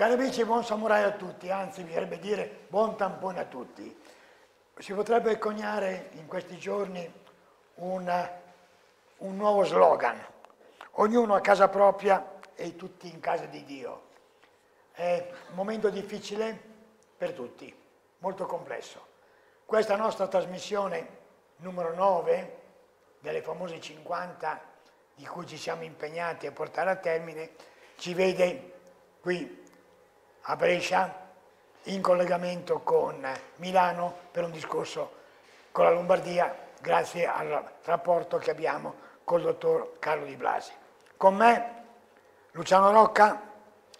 Cari amici, buon samurai a tutti, anzi bisognerebbe dire buon tampone a tutti. Si potrebbe coniare in questi giorni una, un nuovo slogan, ognuno a casa propria e tutti in casa di Dio. È un momento difficile per tutti, molto complesso. Questa nostra trasmissione numero 9, delle famose 50 di cui ci siamo impegnati a portare a termine, ci vede qui a Brescia in collegamento con Milano per un discorso con la Lombardia grazie al rapporto che abbiamo col dottor Carlo Di Blasi. Con me Luciano Rocca,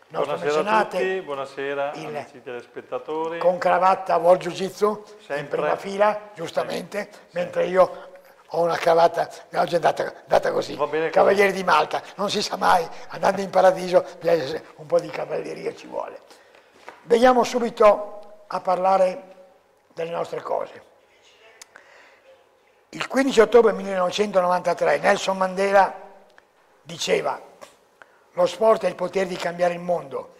nostro buonasera mecenate, a tutti, buonasera il, amici telespettatori. Con cravatta Vol Jiu Jitsu, in prima fila, giustamente, Sempre. mentre io ho una cravatta oggi è andata, andata così, bene, Cavaliere di Malta, non si sa mai, andando in paradiso un po' di cavalleria ci vuole. Veniamo subito a parlare delle nostre cose. Il 15 ottobre 1993 Nelson Mandela diceva lo sport ha il potere di cambiare il mondo,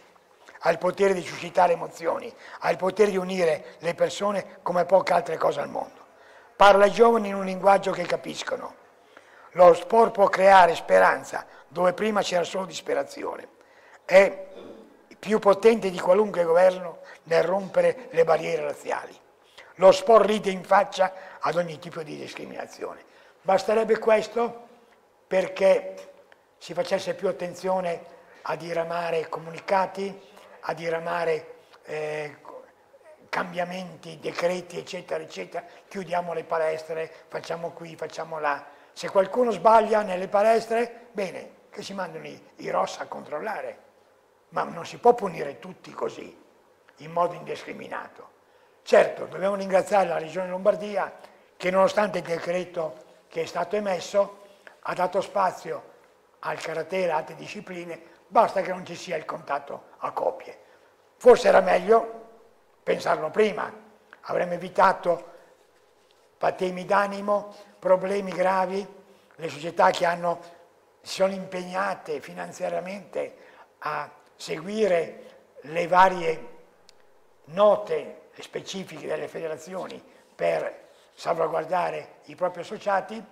ha il potere di suscitare emozioni, ha il potere di unire le persone come poche altre cose al mondo. Parla ai giovani in un linguaggio che capiscono. Lo sport può creare speranza dove prima c'era solo disperazione. È più potente di qualunque governo nel rompere le barriere razziali. Lo sport ride in faccia ad ogni tipo di discriminazione. Basterebbe questo perché si facesse più attenzione a diramare comunicati, a diramare eh, cambiamenti, decreti, eccetera, eccetera, chiudiamo le palestre, facciamo qui, facciamo là. Se qualcuno sbaglia nelle palestre, bene, che si mandano i, i ROS a controllare, ma non si può punire tutti così, in modo indiscriminato. Certo, dobbiamo ringraziare la Regione Lombardia che nonostante il decreto che è stato emesso ha dato spazio al karate e altre discipline, basta che non ci sia il contatto a coppie. Forse era meglio pensarlo prima, avremmo evitato patemi d'animo, problemi gravi, le società che hanno, si sono impegnate finanziariamente a seguire le varie note specifiche delle federazioni per salvaguardare i propri associati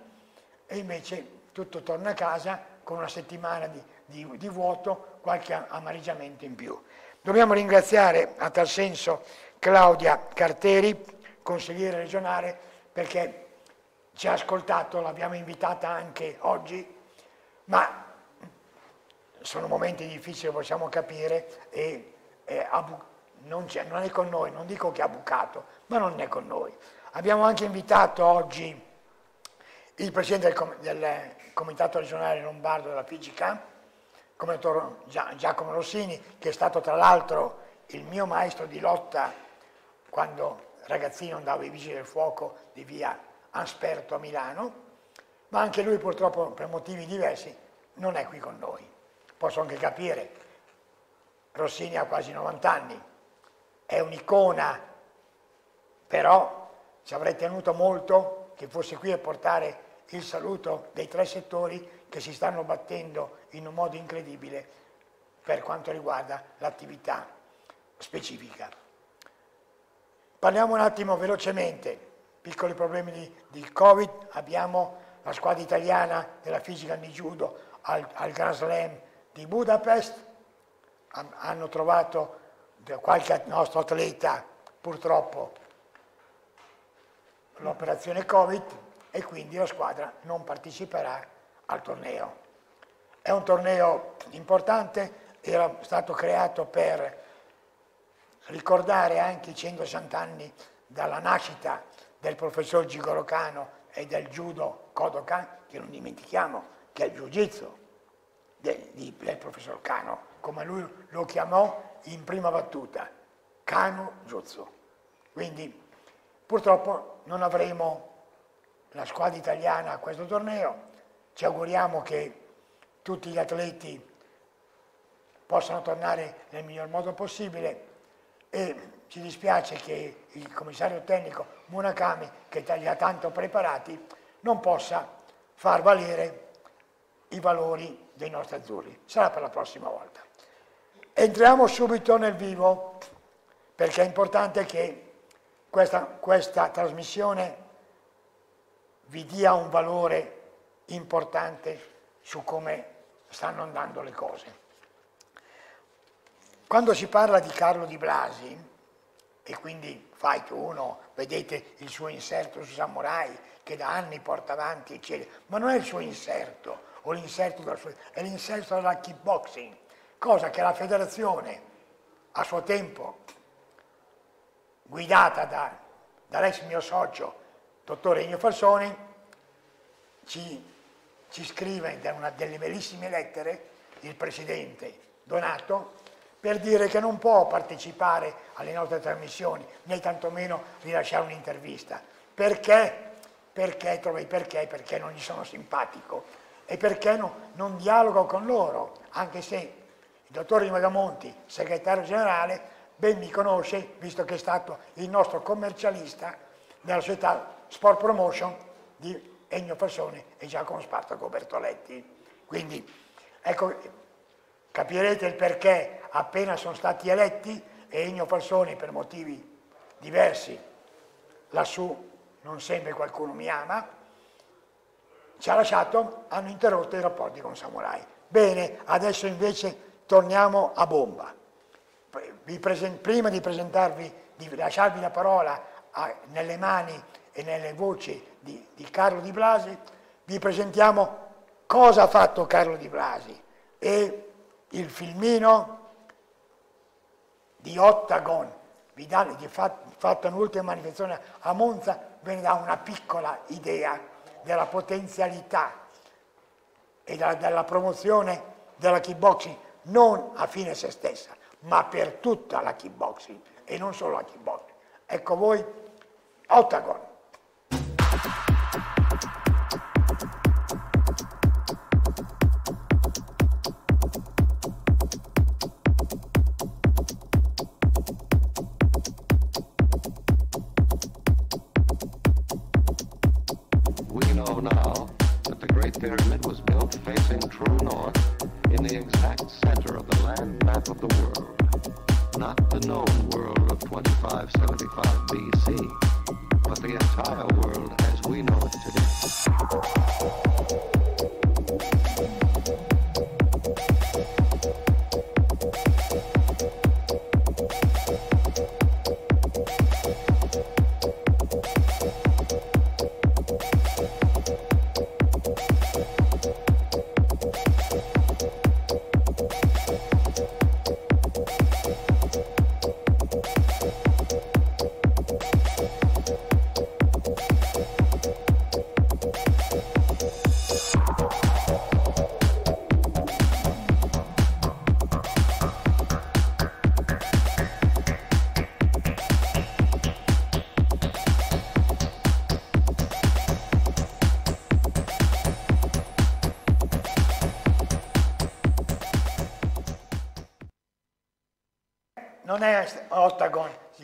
e invece tutto torna a casa con una settimana di, di, di vuoto, qualche amareggiamento in più. Dobbiamo ringraziare a tal senso Claudia Carteri, consigliere regionale, perché ci ha ascoltato, l'abbiamo invitata anche oggi, ma sono momenti difficili, possiamo capire, e, e non, è, non è con noi, non dico che ha bucato, ma non è con noi. Abbiamo anche invitato oggi il Presidente del, Com del Comitato regionale lombardo della PGK, come il Giacomo Rossini, che è stato tra l'altro il mio maestro di lotta quando ragazzino andavo ai Vigili del Fuoco di via Ansperto a Milano, ma anche lui purtroppo per motivi diversi non è qui con noi. Posso anche capire, Rossini ha quasi 90 anni, è un'icona, però ci avrei tenuto molto che fosse qui a portare il saluto dei tre settori che si stanno battendo in un modo incredibile per quanto riguarda l'attività specifica. Parliamo un attimo velocemente, piccoli problemi di, di Covid, abbiamo la squadra italiana della fisica di judo al, al Grand Slam di Budapest, hanno trovato qualche nostro atleta purtroppo l'operazione Covid e quindi la squadra non parteciperà al torneo. È un torneo importante, era stato creato per ricordare anche i 160 anni dalla nascita del professor Gigoro Kano e del judo Kodokan, che non dimentichiamo che è il jiu-jitsu del, del, professor Kano, come lui lo chiamò in prima battuta, Kano Jutsu. Quindi purtroppo non avremo la squadra italiana a questo torneo, ci auguriamo che tutti gli atleti possano tornare nel miglior modo possibile e ci dispiace che il commissario tecnico Munakami, che li ha tanto preparati, non possa far valere i valori dei nostri azzurri. Sarà per la prossima volta. Entriamo subito nel vivo, perché è importante che questa, questa trasmissione vi dia un valore importante su come stanno andando le cose. Quando si parla di Carlo Di Blasi, e quindi fai tu uno, vedete il suo inserto su Samurai che da anni porta avanti, eccetera, ma non è il suo inserto, o l'inserto della suo, è l'inserto della kickboxing, cosa che la federazione a suo tempo, guidata da, dall'ex mio socio, dottor Ennio Falsoni, ci ci scrive in una delle bellissime lettere il presidente Donato per dire che non può partecipare alle nostre trasmissioni, né tantomeno rilasciare un'intervista. Perché? Perché, trovi perché? Perché non gli sono simpatico e perché no, non dialogo con loro, anche se il dottor Di Magamonti, segretario generale, ben mi conosce, visto che è stato il nostro commercialista nella società Sport Promotion di Ennio Fassone e Giacomo Spartaco Bertoletti. Quindi ecco, capirete il perché appena sono stati eletti e Ennio Fassone per motivi diversi lassù non sempre qualcuno mi ama, ci ha lasciato, hanno interrotto i rapporti con Samurai. Bene, adesso invece torniamo a bomba. Prima di presentarvi, di lasciarvi la parola a, nelle mani e nelle voci di, di Carlo Di Blasi, vi presentiamo cosa ha fatto Carlo Di Blasi e il filmino di Ottagon, vi dà, di fatto, fatto un'ultima manifestazione a Monza, ve ne dà una piccola idea della potenzialità e della, della promozione della kickboxing non a fine se stessa, ma per tutta la kickboxing e non solo la kickboxing. Ecco voi, Ottagon. of the world, not the known world of 2575 BC, but the entire world.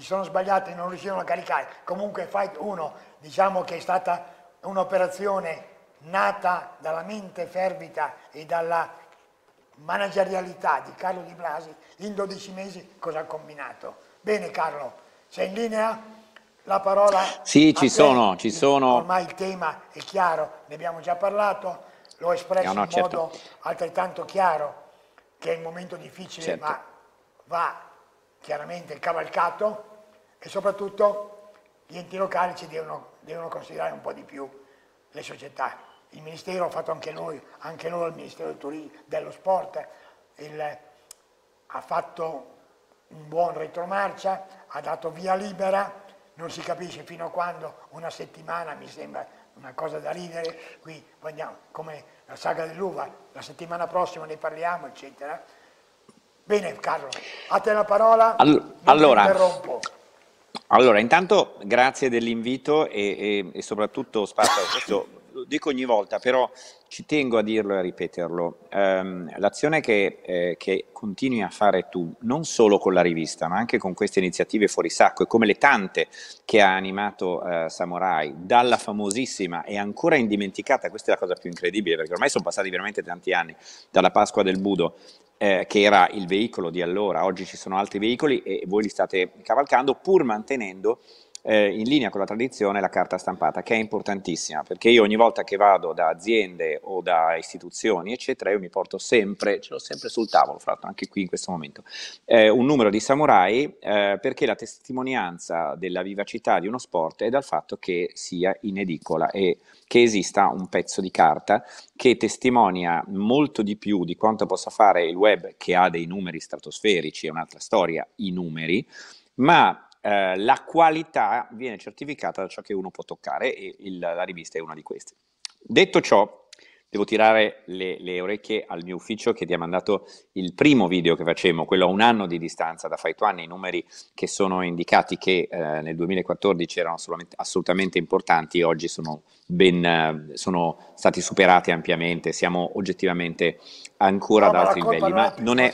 sono sbagliate e non riuscivano a caricare. Comunque Fight 1 diciamo che è stata un'operazione nata dalla mente fervida e dalla managerialità di Carlo Di Blasi, in 12 mesi cosa ha combinato. Bene Carlo, sei in linea? La parola... Sì, ci sono, ci sono. Ormai il tema è chiaro, ne abbiamo già parlato, l'ho espresso no, no, in certo. modo altrettanto chiaro, che è un momento difficile certo. ma va chiaramente cavalcato e soprattutto gli enti locali ci devono, devono considerare un po' di più le società. Il Ministero ha fatto anche noi, anche loro il Ministero del Turismo, dello Sport, il, ha fatto un buon retromarcia, ha dato via libera, non si capisce fino a quando, una settimana mi sembra una cosa da ridere, qui andiamo, come la saga dell'uva, la settimana prossima ne parliamo, eccetera. Bene Carlo, a te la parola, All- allora, interrompo. Allora, intanto grazie dell'invito e, e, e soprattutto Sparta, questo lo dico ogni volta, però ci tengo a dirlo e a ripeterlo. Um, l'azione che, eh, che, continui a fare tu, non solo con la rivista, ma anche con queste iniziative fuori sacco e come le tante che ha animato eh, Samurai, dalla famosissima e ancora indimenticata, questa è la cosa più incredibile perché ormai sono passati veramente tanti anni, dalla Pasqua del Budo eh, che era il veicolo di allora, oggi ci sono altri veicoli e voi li state cavalcando pur mantenendo eh, in linea con la tradizione la carta stampata, che è importantissima, perché io ogni volta che vado da aziende o da istituzioni, eccetera, io mi porto sempre, ce l'ho sempre sul tavolo, fratto, anche qui in questo momento, eh, un numero di samurai, eh, perché la testimonianza della vivacità di uno sport è dal fatto che sia in edicola e che esista un pezzo di carta che testimonia molto di più di quanto possa fare il web, che ha dei numeri stratosferici, è un'altra storia, i numeri, ma eh, la qualità viene certificata da ciò che uno può toccare e il, la rivista è una di queste. Detto ciò, devo tirare le, le orecchie al mio ufficio che ti ha mandato il primo video che facemmo, quello a un anno di distanza da Faituan, i numeri che sono indicati che eh, nel 2014 erano assolutamente importanti, oggi sono, ben, eh, sono stati superati ampiamente, siamo oggettivamente ancora no, ad altri livelli, ma non è...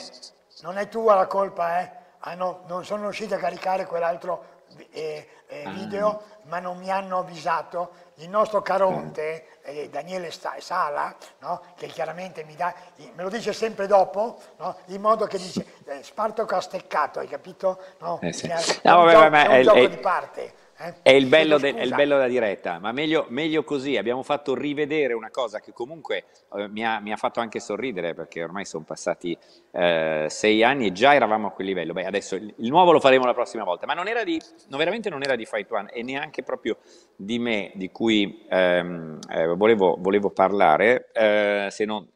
Non è tua la colpa, eh? hanno, ah, non sono riusciti a caricare quell'altro eh, eh, ah. video, ah. ma non mi hanno avvisato. Il nostro Caronte, eh, Daniele Sala, no? che chiaramente mi dà, me lo dice sempre dopo, no? in modo che dice eh, Spartaco ha steccato, hai capito? No? Eh, sì. È, un, vabbè, gioco, è un è, gioco è, di parte. Eh? È, il bello, de- è il bello della diretta, ma meglio, meglio, così. Abbiamo fatto rivedere una cosa che comunque eh, mi, ha, mi, ha, fatto anche sorridere perché ormai sono passati eh, sei anni e già eravamo a quel livello. Beh, adesso il, il, nuovo lo faremo la prossima volta, ma non era di, no, veramente non era di Fight One e neanche proprio di me di cui ehm, eh, volevo, volevo, parlare, eh, se non,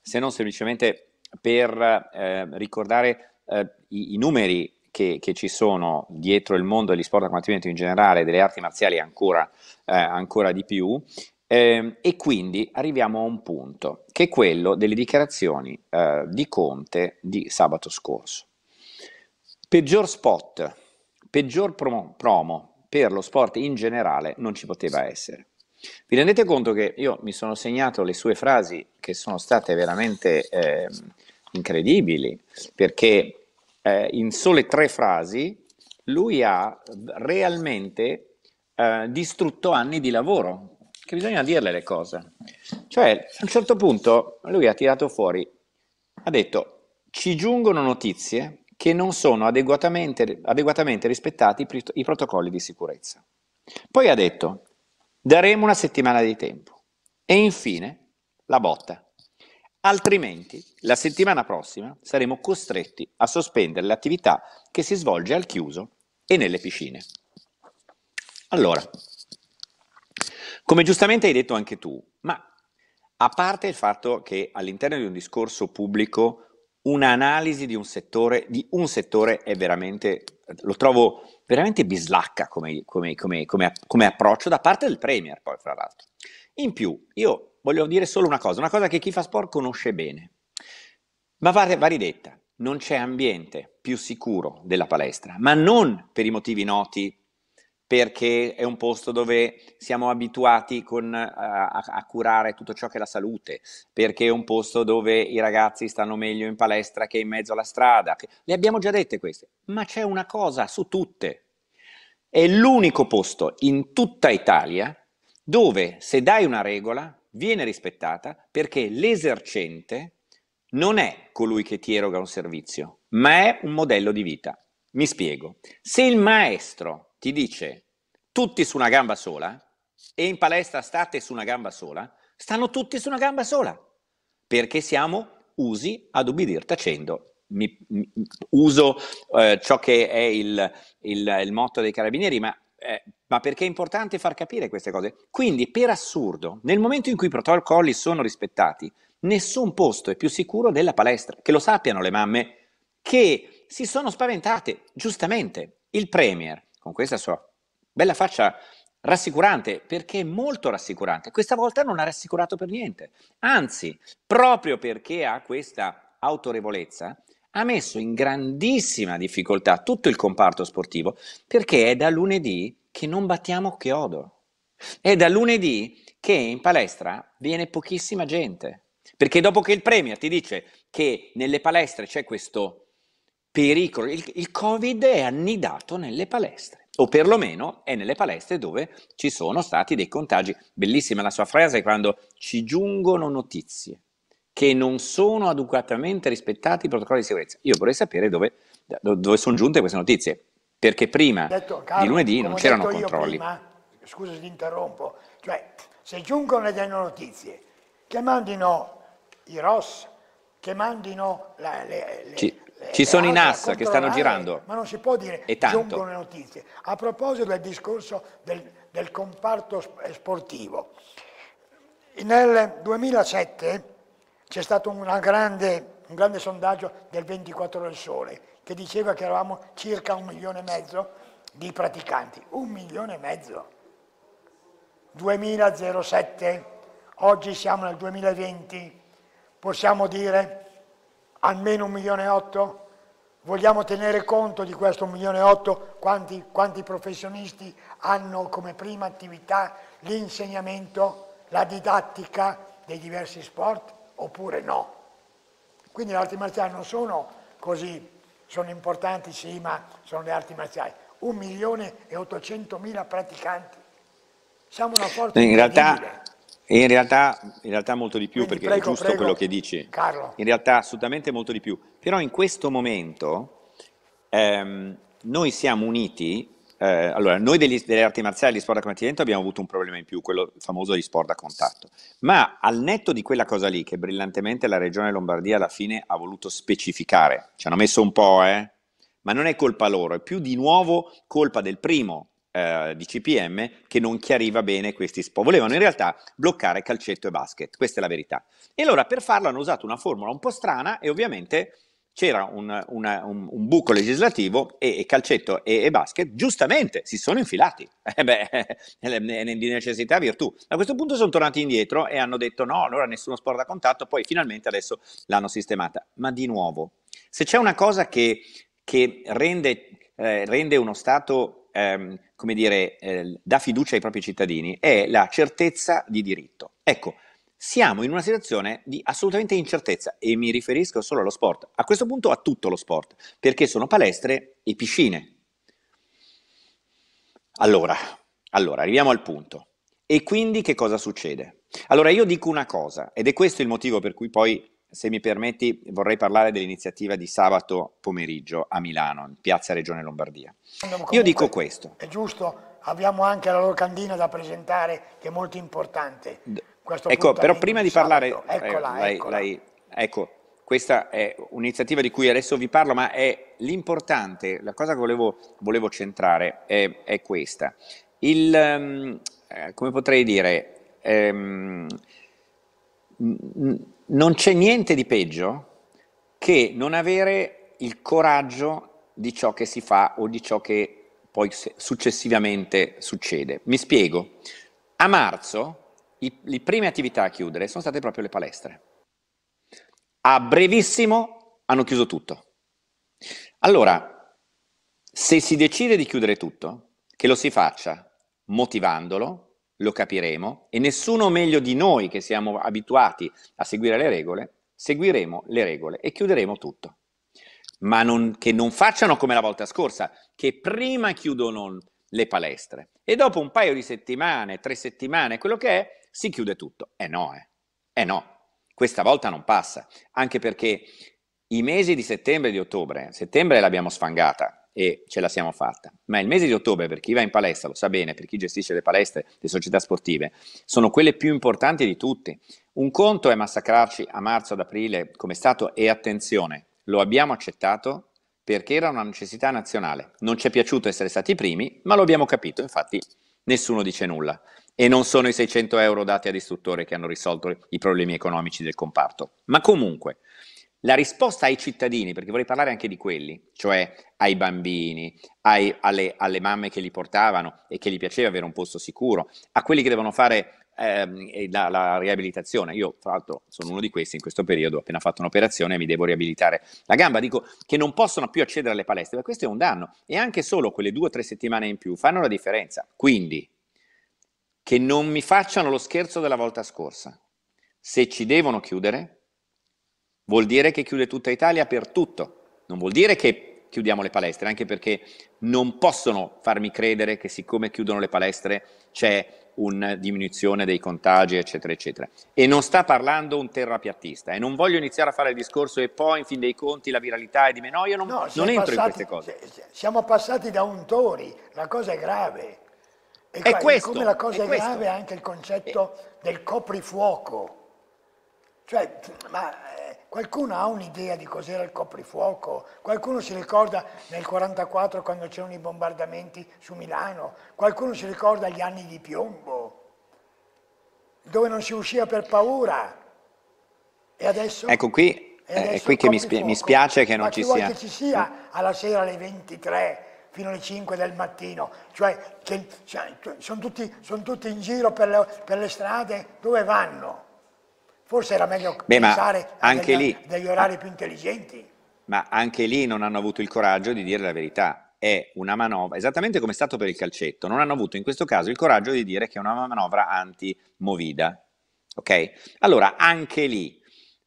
se, non, semplicemente per eh, ricordare i, i numeri che, che, ci sono dietro il mondo degli sport da combattimento in generale, delle arti marziali ancora, eh, ancora di più. Eh, e quindi arriviamo a un punto, che è quello delle dichiarazioni eh, di Conte di sabato scorso. Peggior spot, peggior promo, promo per lo sport in generale non ci poteva essere. Vi rendete conto che io mi sono segnato le sue frasi che sono state veramente eh, incredibili, perché eh, in sole tre frasi, lui ha realmente eh, distrutto anni di lavoro, che bisogna dirle le cose. Cioè, a un certo punto lui ha tirato fuori, ha detto, ci giungono notizie che non sono adeguatamente, adeguatamente rispettati i protocolli di sicurezza. Poi ha detto, daremo una settimana di tempo. E infine, la botta. Altrimenti, la settimana prossima saremo costretti a sospendere l'attività che si svolge al chiuso e nelle piscine. Allora, come giustamente hai detto anche tu, ma a parte il fatto che all'interno di un discorso pubblico un'analisi di un settore, di un settore è veramente, lo trovo veramente bislacca come, come, come, come, approccio da parte del Premier, poi fra l'altro. In più, io voglio dire solo una cosa, una cosa che chi fa sport conosce bene, ma va, va ridetta. Non c'è ambiente più sicuro della palestra, ma non per i motivi noti perché è un posto dove siamo abituati con, eh, a, a, curare tutto ciò che è la salute, perché è un posto dove i ragazzi stanno meglio in palestra che in mezzo alla strada. Le abbiamo già dette queste, ma c'è una cosa su tutte. È l'unico posto in tutta Italia dove se dai una regola viene rispettata perché l'esercente non è colui che ti eroga un servizio, ma è un modello di vita. Mi spiego. Se il maestro ti dice tutti su una gamba sola e in palestra state su una gamba sola, stanno tutti su una gamba sola, perché siamo usi ad ubbidir tacendo. Mi, mi, uso eh, ciò che è il, il, il motto dei carabinieri, ma eh, ma perché è importante far capire queste cose? Quindi, per assurdo, nel momento in cui i protocolli sono rispettati, nessun posto è più sicuro della palestra. Che lo sappiano le mamme che si sono spaventate, giustamente. Il Premier, con questa sua bella faccia rassicurante, perché è molto rassicurante, questa volta non ha rassicurato per niente. Anzi, proprio perché ha questa autorevolezza, ha messo in grandissima difficoltà tutto il comparto sportivo perché è da lunedì che non battiamo chiodo. È da lunedì che in palestra viene pochissima gente. Perché dopo che il Premier ti dice che nelle palestre c'è questo pericolo, il, il Covid è annidato nelle palestre o perlomeno è nelle palestre dove ci sono stati dei contagi. Bellissima la sua frase quando ci giungono notizie che non sono adeguatamente rispettati i protocolli di sicurezza. Io vorrei sapere dove, dove sono giunte queste notizie, perché prima detto, Carlo, di lunedì non c'erano controlli. Prima, scusa se ti interrompo, cioè se giungono le notizie che mandino i ROS, che mandino la, le, le, ci, ci sono i NAS che stanno girando. Ma non si può dire che tanto. giungono le notizie. A proposito del discorso del, del comparto sportivo, nel 2007 c'è stato grande, un grande sondaggio del 24 del Sole che diceva che eravamo circa un milione e mezzo di praticanti. Un milione e mezzo. 2007, oggi siamo nel 2020, possiamo dire almeno un milione e otto? Vogliamo tenere conto di questo un milione e otto, quanti, quanti professionisti hanno come prima attività l'insegnamento, la didattica dei diversi sport? oppure no. Quindi le arti marziali non sono così, sono importanti sì, ma sono le arti marziali. Un milione e ottocentomila praticanti. Siamo una forza in realtà, in realtà, in realtà molto di più, Quindi perché prego, è giusto prego, quello che dici. Carlo. In realtà assolutamente molto di più. Però in questo momento ehm, noi siamo uniti eh, allora, noi degli, delle arti marziali di sport da combattimento abbiamo avuto un problema in più, quello famoso di sport da contatto. Ma al netto di quella cosa lì, che brillantemente la regione Lombardia alla fine ha voluto specificare, ci hanno messo un po', eh? ma non è colpa loro, è più di nuovo colpa del primo eh, di CPM che non chiariva bene questi sport. Volevano in realtà bloccare calcetto e basket, questa è la verità. E allora per farlo hanno usato una formula un po' strana e ovviamente c'era un, una, un, un buco legislativo e, e calcetto e, e, basket giustamente si sono infilati eh beh, eh, di necessità virtù. A questo punto sono tornati indietro e hanno detto no, allora nessuno sport da contatto, poi finalmente adesso l'hanno sistemata. Ma di nuovo, se c'è una cosa che, che rende, eh, rende, uno Stato, ehm, come dire, eh, dà fiducia ai propri cittadini, è la certezza di diritto. Ecco, siamo in una situazione di assolutamente incertezza e mi riferisco solo allo sport, a questo punto a tutto lo sport, perché sono palestre e piscine. Allora, allora arriviamo al punto. E quindi che cosa succede? Allora io dico una cosa ed è questo il motivo per cui poi se mi permetti vorrei parlare dell'iniziativa di sabato pomeriggio a Milano, in Piazza Regione Lombardia. Comunque, io dico questo. È giusto, abbiamo anche la locandina da presentare che è molto importante. D- questo ecco, però prima di parlare... Ecco, eccola, eh, eccola. Lei, ecco, questa è un'iniziativa di cui adesso vi parlo, ma è l'importante, la cosa che volevo, volevo centrare è, è questa. Il, ehm, eh, come potrei dire, ehm, non c'è niente di peggio che non avere il coraggio di ciò che si fa o di ciò che poi successivamente succede. Mi spiego. A marzo i, le prime attività a chiudere sono state proprio le palestre. A brevissimo hanno chiuso tutto. Allora, se si decide di chiudere tutto, che lo si faccia motivandolo, lo capiremo e nessuno meglio di noi che siamo abituati a seguire le regole, seguiremo le regole e chiuderemo tutto. Ma non, che non facciano come la volta scorsa, che prima chiudono le palestre e dopo un paio di settimane, tre settimane, quello che è, si chiude tutto. Eh no, eh. Eh no, questa volta non passa, anche perché i mesi di settembre e di ottobre, settembre l'abbiamo sfangata e ce la siamo fatta, ma il mese di ottobre per chi va in palestra lo sa bene, per chi gestisce le palestre, le società sportive, sono quelle più importanti di tutte. Un conto è massacrarci a marzo, ad aprile come è stato e attenzione, lo abbiamo accettato perché era una necessità nazionale. Non ci è piaciuto essere stati i primi, ma lo abbiamo capito, infatti nessuno dice nulla e non sono i 600 euro dati a distruttore che hanno risolto i problemi economici del comparto. Ma comunque, la risposta ai cittadini, perché vorrei parlare anche di quelli, cioè ai bambini, ai, alle, alle, mamme che li portavano e che gli piaceva avere un posto sicuro, a quelli che devono fare eh, la, la, riabilitazione. Io, tra l'altro, sono uno di questi in questo periodo, ho appena fatto un'operazione e mi devo riabilitare la gamba. Dico che non possono più accedere alle palestre, ma questo è un danno. E anche solo quelle due o tre settimane in più fanno la differenza. Quindi, che non mi facciano lo scherzo della volta scorsa. Se ci devono chiudere, vuol dire che chiude tutta Italia per tutto. Non vuol dire che chiudiamo le palestre, anche perché non possono farmi credere che siccome chiudono le palestre c'è una diminuzione dei contagi, eccetera, eccetera. E non sta parlando un terrapiattista. E non voglio iniziare a fare il discorso e poi, in fin dei conti, la viralità è di meno. Io non, no, non entro passati, in queste cose. Siamo passati da untori, la cosa è grave. E, qua, questo, come la cosa è grave questo. anche il concetto del coprifuoco. Cioè, ma eh, qualcuno ha un'idea di cos'era il coprifuoco? Qualcuno si ricorda nel 1944 quando c'erano i bombardamenti su Milano? Qualcuno si ricorda gli anni di piombo? Dove non si usciva per paura? E adesso... Ecco qui, eh, è qui che mi, mi, spiace che non ci sia... che ci sia alla sera alle 23 fino alle 5 del mattino, cioè, che, cioè, cioè sono, tutti, sono, tutti, in giro per le, per le, strade, dove vanno? Forse era meglio Beh, pensare a degli, lì, degli orari ma, più intelligenti. Ma anche lì non hanno avuto il coraggio di dire la verità. È una manovra, esattamente come è stato per il calcetto, non hanno avuto in questo caso il coraggio di dire che è una manovra anti-movida. Ok? Allora, anche lì,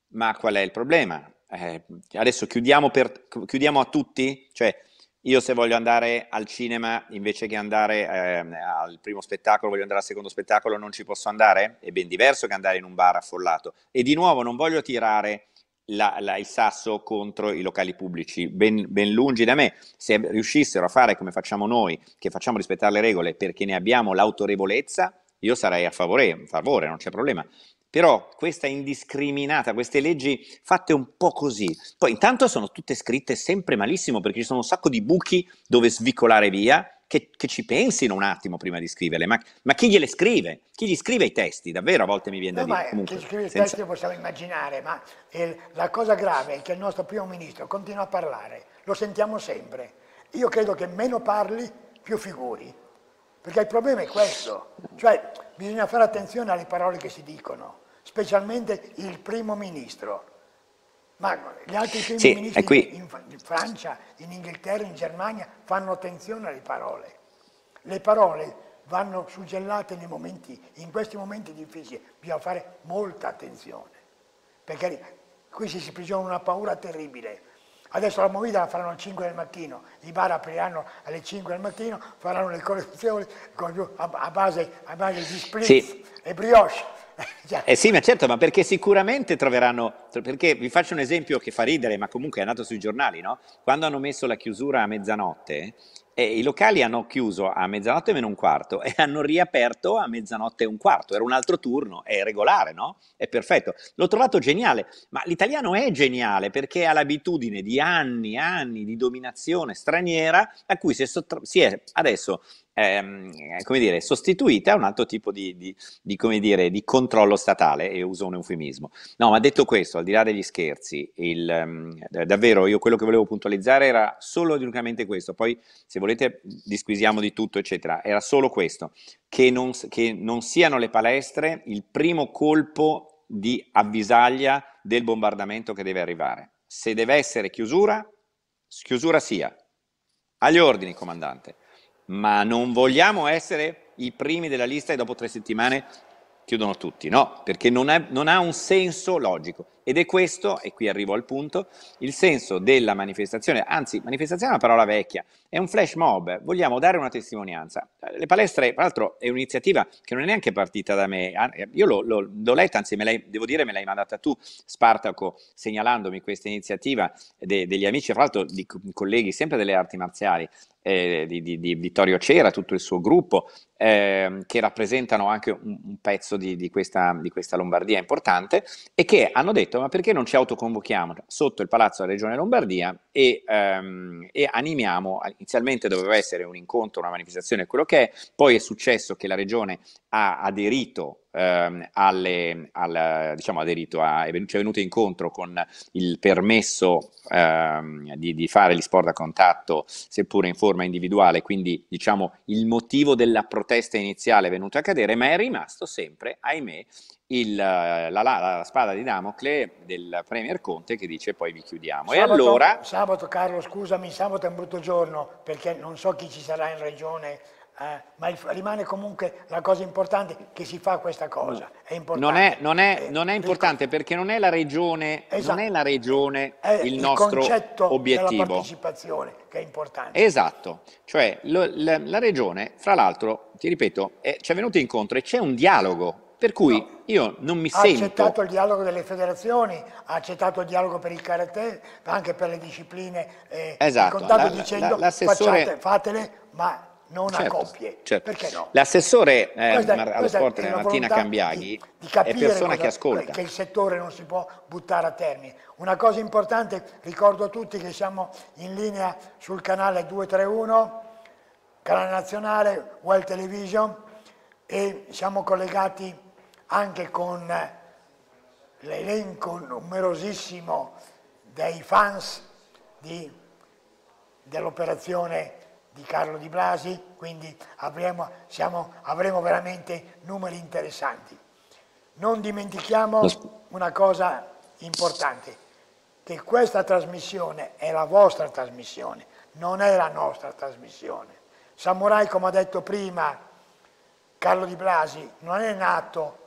ma qual è il problema? Eh, adesso chiudiamo, per, chiudiamo a tutti? Cioè, io se voglio andare al cinema invece che andare eh, al primo spettacolo, voglio andare al secondo spettacolo, non ci posso andare? È ben diverso che andare in un bar affollato. E di nuovo non voglio tirare la, la, il sasso contro i locali pubblici, ben, ben, lungi da me. Se riuscissero a fare come facciamo noi, che facciamo rispettare le regole perché ne abbiamo l'autorevolezza, io sarei a favore, a favore, non c'è problema. Però questa indiscriminata, queste leggi fatte un po' così, poi intanto sono tutte scritte sempre malissimo perché ci sono un sacco di buchi dove svicolare via, che, che, ci pensino un attimo prima di scriverle, ma, ma, chi gliele scrive? Chi gli scrive i testi? Davvero a volte mi viene no, da dire. Eh, comunque, chi scrive i testi possiamo immaginare, ma eh, la cosa grave è che il nostro primo ministro continua a parlare, lo sentiamo sempre. Io credo che meno parli, più figuri, perché il problema è questo, cioè bisogna fare attenzione alle parole che si dicono specialmente il primo ministro. Ma gli altri primi sì, ministri in, in, Francia, in Inghilterra, in Germania fanno attenzione alle parole. Le parole vanno suggellate nei momenti, in questi momenti difficili, bisogna fare molta attenzione, perché qui si sprigiona una paura terribile. Adesso la movita la faranno alle 5 del mattino, i bar apriranno alle 5 del mattino, faranno le collezioni a, a, base, a base di spritz sì. e brioche Eh sì, ma certo, ma perché sicuramente troveranno, perché vi faccio un esempio che fa ridere, ma comunque è nato sui giornali, no? Quando hanno messo la chiusura a mezzanotte, eh, i locali hanno chiuso a mezzanotte meno un quarto e hanno riaperto a mezzanotte e un quarto, era un altro turno, è regolare, no? È perfetto. L'ho trovato geniale, ma l'italiano è geniale perché ha l'abitudine di anni e anni di dominazione straniera a cui si è, sottra- si è adesso Ehm, come dire, sostituita a un altro tipo di, di, di, come dire, di controllo statale, e uso un eufemismo. No, ma detto questo, al di là degli scherzi, il, ehm, davvero io quello che volevo puntualizzare era solo ed unicamente questo, poi se volete disquisiamo di tutto, eccetera, era solo questo, che non, che non siano le palestre il primo colpo di avvisaglia del bombardamento che deve arrivare. Se deve essere chiusura, chiusura sia. Agli ordini, comandante ma non vogliamo essere i primi della lista e dopo tre settimane chiudono tutti, no, perché non, è, non ha un senso logico. Ed è questo, e qui arrivo al punto, il senso della manifestazione, anzi manifestazione è una parola vecchia, è un flash mob, vogliamo dare una testimonianza. Le palestre, tra l'altro, è un'iniziativa che non è neanche partita da me, ah, io l'ho, l'ho, l'ho letta, anzi l'hai, devo dire me l'hai mandata tu, Spartaco, segnalandomi questa iniziativa de, degli amici, tra l'altro di colleghi sempre delle arti marziali, eh, di, di, di, Vittorio Cera, tutto il suo gruppo, eh, che rappresentano anche un, un pezzo di questa, di questa Lombardia importante e che hanno detto ma perché non ci autoconvochiamo cioè, sotto il Palazzo della Regione Lombardia e, ehm, e animiamo, inizialmente doveva essere un incontro, una manifestazione, quello che è, poi è successo che la Regione ha aderito ehm, alle, al, diciamo, aderito a, ci è venuto incontro con il permesso ehm, di, di, fare gli sport a contatto, seppure in forma individuale, quindi diciamo, il motivo della protesta iniziale è venuto a cadere, ma è rimasto sempre, ahimè, il, la, la, la, spada di Damocle del Premier Conte che dice poi vi chiudiamo. Sabato, e allora... Sabato, Carlo, scusami, sabato è un brutto giorno perché non so chi ci sarà in regione eh, ma il, rimane comunque la cosa importante che si fa questa cosa. È mm. non, è, non, è, non è, importante eh, perché non è la regione, esatto. non è la regione il, il nostro obiettivo. È partecipazione che è importante. Esatto, cioè lo, la, la, regione, fra l'altro, ti ripeto, ci è venuto incontro e c'è un dialogo per cui no. io non mi ha sento... Ha accettato il dialogo delle federazioni, ha accettato il dialogo per il karate, anche per le discipline. Eh, esatto, l'assessore... La, la, fatele, ma non certo, a coppie. Certo. Perché no? L'assessore eh, questa, allo questa sport Martina Cambiaghi di, di è persona cosa, che ascolta. Che il settore non si può buttare a termine. Una cosa importante, ricordo a tutti che siamo in linea sul canale 231, canale nazionale, World Television e siamo collegati anche con l'elenco numerosissimo dei fans dell'operazione di Carlo Di Blasi, quindi avremo, siamo, avremo veramente numeri interessanti. Non dimentichiamo una cosa importante, che questa trasmissione è la vostra trasmissione, non è la nostra trasmissione. Samurai, come ha detto prima, Carlo Di Blasi non è nato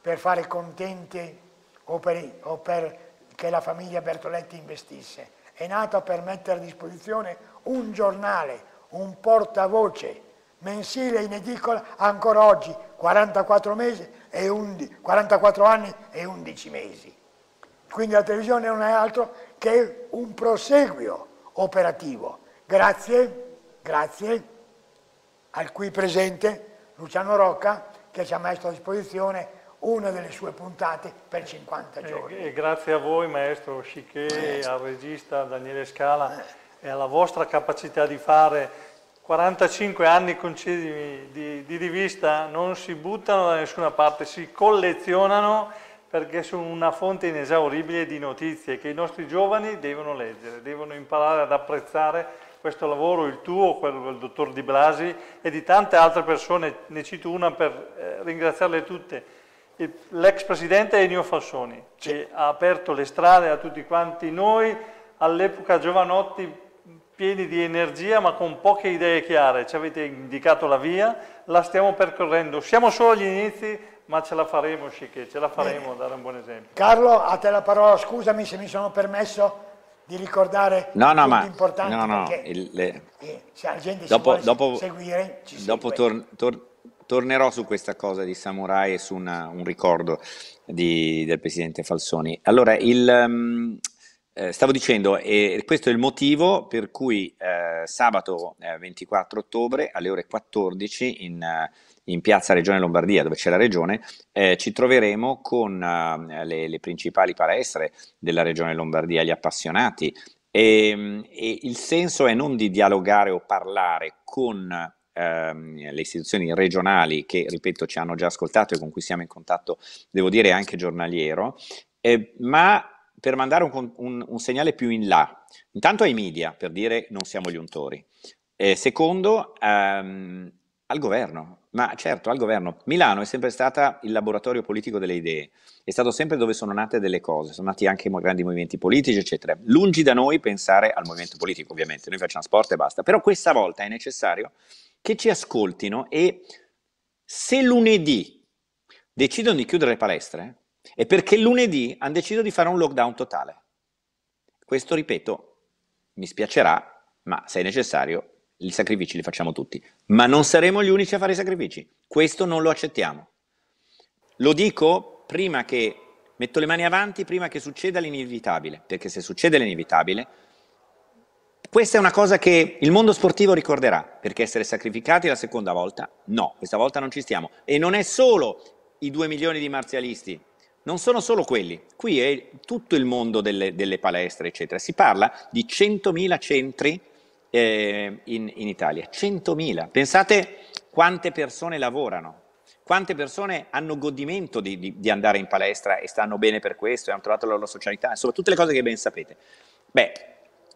per fare contente o per, o per che la famiglia Bertoletti investisse, è nato per mettere a disposizione un giornale un portavoce mensile in edicola ancora oggi 44, mesi e undi, 44 anni e 11 mesi. Quindi la televisione non è altro che un proseguio operativo. Grazie, grazie al qui presente Luciano Rocca che ci ha messo a disposizione una delle sue puntate per 50 eh, giorni. E, eh, e grazie a voi maestro Sciché, al regista Daniele Scala. Eh e alla vostra capacità di fare. 45 anni, concedimi, di, di, di non si buttano da nessuna parte, si collezionano perché sono una fonte inesauribile di notizie che i nostri giovani devono leggere, devono imparare ad apprezzare questo lavoro, il tuo, quello del dottor Di Blasi e di tante altre persone, ne cito una per eh, ringraziarle tutte. L'ex presidente Ennio Fassoni, che ha aperto le strade a tutti quanti noi all'epoca giovanotti pieni di energia ma con poche idee chiare, ci avete indicato la via, la stiamo percorrendo, siamo solo agli inizi ma ce la faremo Sciche, ce la faremo, Bene. dare un buon esempio. Carlo, a te la parola, scusami se mi sono permesso di ricordare no, no, ma, importanti no, no, perché il, le... Eh, se la gente dopo, si dopo, seguire ci dopo tor, tor, tornerò su questa cosa di Samurai e su una, un ricordo di, del presidente Falsoni. Allora, il, um, eh, stavo dicendo, eh, questo è il motivo per cui eh, sabato 24 eh, ottobre alle ore 14 in, eh, in, piazza Regione Lombardia, dove c'è la Regione, ci troveremo con le, le, principali palestre della Regione Lombardia, gli appassionati. E, ehm, e il senso è non di dialogare o parlare con ehm, le istituzioni regionali che, ripeto, ci hanno già ascoltato e con cui siamo in contatto, devo dire, anche giornaliero, eh, ma per mandare un, un, un, segnale più in là, intanto ai media, per dire non siamo gli untori, e eh, secondo ehm, al governo, ma certo al governo. Milano è sempre stata il laboratorio politico delle idee, è stato sempre dove sono nate delle cose, sono nati anche grandi movimenti politici, eccetera. Lungi da noi pensare al movimento politico, ovviamente, noi facciamo sport e basta, però questa volta è necessario che ci ascoltino e se lunedì decidono di chiudere le palestre, è perché lunedì hanno deciso di fare un lockdown totale. Questo, ripeto, mi spiacerà, ma se è necessario, i sacrifici li facciamo tutti. Ma non saremo gli unici a fare i sacrifici. Questo non lo accettiamo. Lo dico prima che metto le mani avanti, prima che succeda l'inevitabile, perché se succede l'inevitabile, questa è una cosa che il mondo sportivo ricorderà, perché essere sacrificati la seconda volta, no, questa volta non ci stiamo. E non è solo i due milioni di marzialisti non sono solo quelli, qui è tutto il mondo delle, delle palestre, eccetera. Si parla di 100.000 centri eh, in, in, Italia, 100.000. Pensate quante persone lavorano, quante persone hanno godimento di, di, di, andare in palestra e stanno bene per questo, e hanno trovato la loro socialità, insomma tutte le cose che ben sapete. Beh,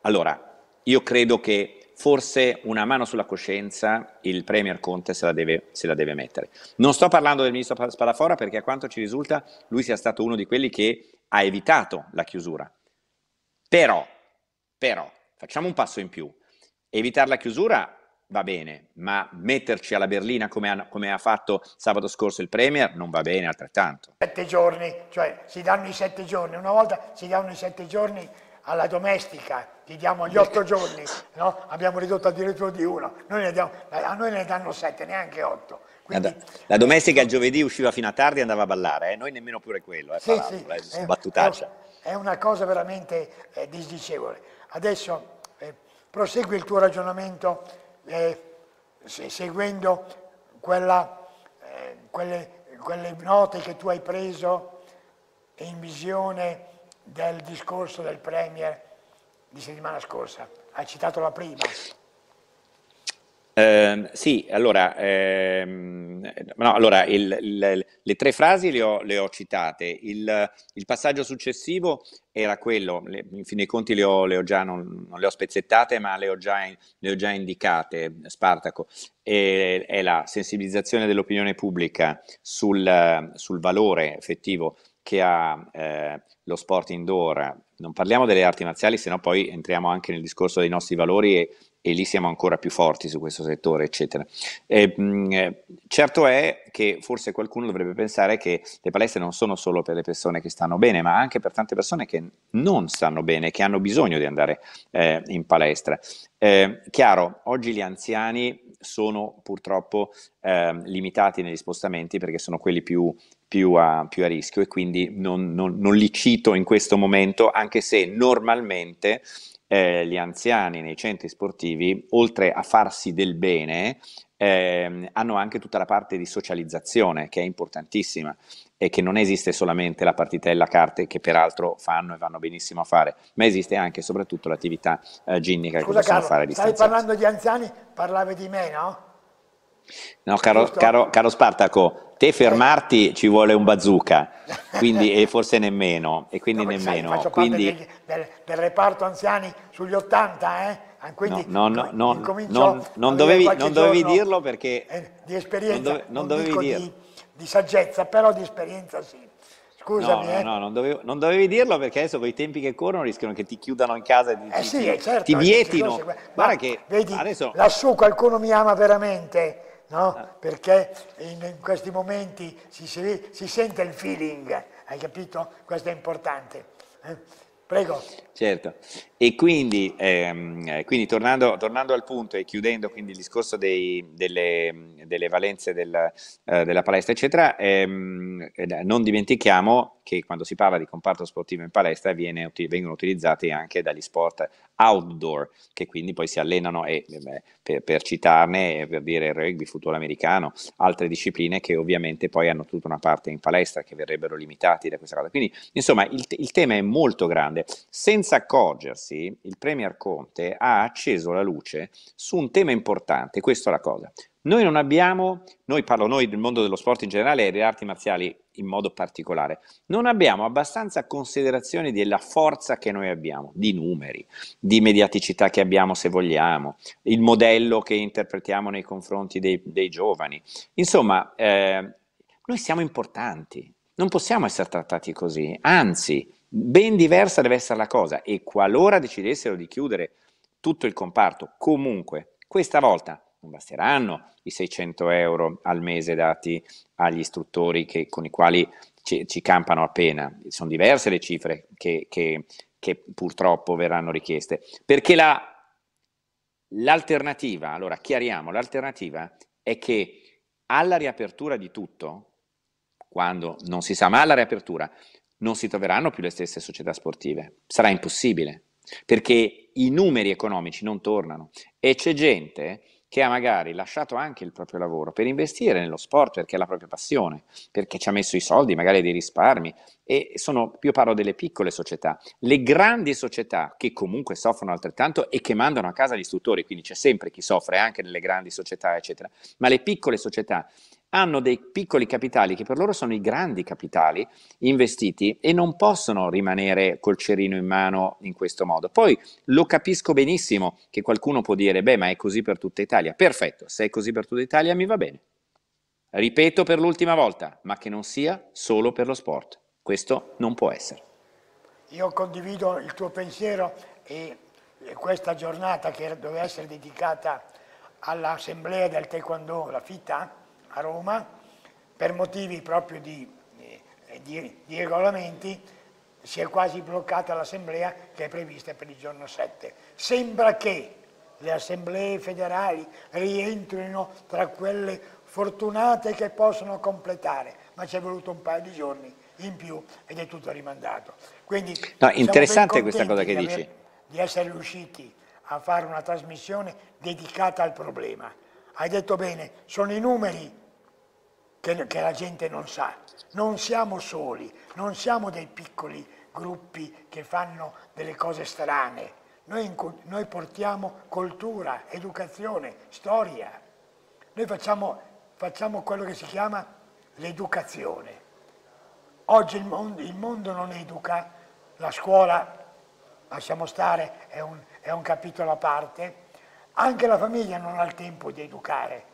allora, io credo che forse una mano sulla coscienza il Premier Conte se la, deve, se la deve mettere. Non sto parlando del ministro Spadafora perché a quanto ci risulta lui sia stato uno di quelli che ha evitato la chiusura. Però, però, facciamo un passo in più. Evitare la chiusura va bene, ma metterci alla berlina come ha, come ha, fatto sabato scorso il Premier non va bene altrettanto. Sette giorni, cioè si danno i sette giorni, una volta si danno i sette giorni alla domestica, ti diamo gli otto giorni, no? abbiamo ridotto addirittura di uno, noi diamo, a noi ne danno sette, neanche otto. Quindi, la domestica il giovedì usciva fino a tardi e andava a ballare, eh? noi nemmeno pure quello, eh, sì, sì, eh, è, È una cosa veramente eh, disdicevole. Adesso eh, prosegui il tuo ragionamento eh, se, seguendo quella, eh, quelle, quelle note che tu hai preso in visione del discorso del Premier di settimana scorsa. Hai citato la prima. Eh, sì, allora, ehm, no, allora il, il, le tre frasi le ho, le ho citate. Il, il, passaggio successivo era quello, le, in fin dei conti le ho, le ho già, non, non, le ho spezzettate, ma le ho già, ho già indicate, Spartaco. E, è la sensibilizzazione dell'opinione pubblica sul, sul valore effettivo che ha eh, lo sport indoor, non parliamo delle arti marziali, sennò poi entriamo anche nel discorso dei nostri valori e, e lì siamo ancora più forti su questo settore, eccetera. E, mh, mm, eh, certo è che forse qualcuno dovrebbe pensare che le palestre non sono solo per le persone che stanno bene, ma anche per tante persone che non stanno bene, che hanno bisogno di andare eh, in palestra. Eh, chiaro, oggi gli anziani sono purtroppo eh, limitati negli spostamenti perché sono quelli più più a, più a rischio e quindi non, non, non li cito in questo momento, anche se normalmente eh, gli anziani nei centri sportivi, oltre a farsi del bene, eh, hanno anche tutta la parte di socializzazione che è importantissima e che non esiste solamente la partitella carte che peraltro fanno e vanno benissimo a fare, ma esiste anche e soprattutto l'attività eh, ginnica Scusa, che possono Carlo, fare a distanza. Stai parlando di anziani, parlavi di me, no? No, caro, caro, caro, Spartaco, te fermarti ci vuole un bazooka, quindi, e forse nemmeno. E quindi no, nemmeno. Sai, faccio quindi... Degli, del, del, reparto anziani sugli 80, eh? Quindi no, no, no, no non, dovevi, non dovevi dirlo perché... di esperienza, non, dove, non, non dovevi dirlo. Di, di, saggezza, però di esperienza sì. Scusami, no, eh. no, non dovevi, non, dovevi, dirlo perché adesso con i tempi che corrono rischiano che ti chiudano in casa e ti, eh sì, ti, certo, ti vietino. Guarda che vedi, adesso... lassù qualcuno mi ama veramente no? Ah. perché in, questi momenti si, si, si, sente il feeling, hai capito? Questo è importante. Eh? Prego. Certo, e quindi, ehm, eh, quindi tornando, tornando, al punto e chiudendo quindi il discorso dei, delle, delle, valenze del, eh, della palestra, eccetera, ehm, eh, non dimentichiamo che quando si parla di comparto sportivo in palestra viene, vengono utilizzati anche dagli sport outdoor, che quindi poi si allenano e, eh, per, per citarne, eh, per dire il rugby, il football americano, altre discipline che ovviamente poi hanno tutta una parte in palestra che verrebbero limitati da questa cosa. Quindi, insomma, il, il tema è molto grande. Senza accorgersi, il Premier Conte ha acceso la luce su un tema importante, questa è la cosa. Noi non abbiamo, noi parlo noi del mondo dello sport in generale e delle arti marziali in modo particolare, non abbiamo abbastanza considerazione della forza che noi abbiamo, di numeri, di mediaticità che abbiamo se vogliamo, il modello che interpretiamo nei confronti dei, dei giovani. Insomma, eh, noi siamo importanti, non possiamo essere trattati così, anzi, ben diversa deve essere la cosa e qualora decidessero di chiudere tutto il comparto, comunque, questa volta non basteranno i 600 euro al mese dati agli istruttori che, con i quali ci, ci, campano appena. Sono diverse le cifre che, che, che purtroppo verranno richieste. Perché la, l'alternativa, allora chiariamo, l'alternativa è che alla riapertura di tutto, quando non si sa, mai la riapertura, non si troveranno più le stesse società sportive. Sarà impossibile, perché i numeri economici non tornano e c'è gente che ha magari lasciato anche il proprio lavoro per investire nello sport perché è la propria passione, perché ci ha messo i soldi, magari dei risparmi. E sono, io parlo delle piccole società, le grandi società che comunque soffrono altrettanto e che mandano a casa gli istruttori, quindi c'è sempre chi soffre anche nelle grandi società, eccetera, ma le piccole società hanno dei piccoli capitali che per loro sono i grandi capitali investiti e non possono rimanere col cerino in mano in questo modo. Poi lo capisco benissimo che qualcuno può dire, beh, ma è così per tutta Italia. Perfetto, se è così per tutta Italia mi va bene. Ripeto per l'ultima volta, ma che non sia solo per lo sport. Questo non può essere. Io condivido il tuo pensiero e questa giornata che doveva essere dedicata all'assemblea del taekwondo, la FITA, a Roma, per motivi proprio di, eh, di, di regolamenti si è quasi bloccata l'assemblea che è prevista per il giorno 7. Sembra che le assemblee federali rientrino tra quelle fortunate che possono completare, ma ci è voluto un paio di giorni in più ed è tutto rimandato. Quindi no, interessante questa cosa che di dici. Aver, di essere riusciti a fare una trasmissione dedicata al problema. Hai detto bene, sono i numeri che, che la gente non sa. Non siamo soli, non siamo dei piccoli gruppi che fanno delle cose strane. Noi, noi, portiamo cultura, educazione, storia. Noi facciamo, facciamo quello che si chiama l'educazione. Oggi il mondo, il mondo, non educa, la scuola, lasciamo stare, è un, è un capitolo a parte, anche la famiglia non ha il tempo di educare,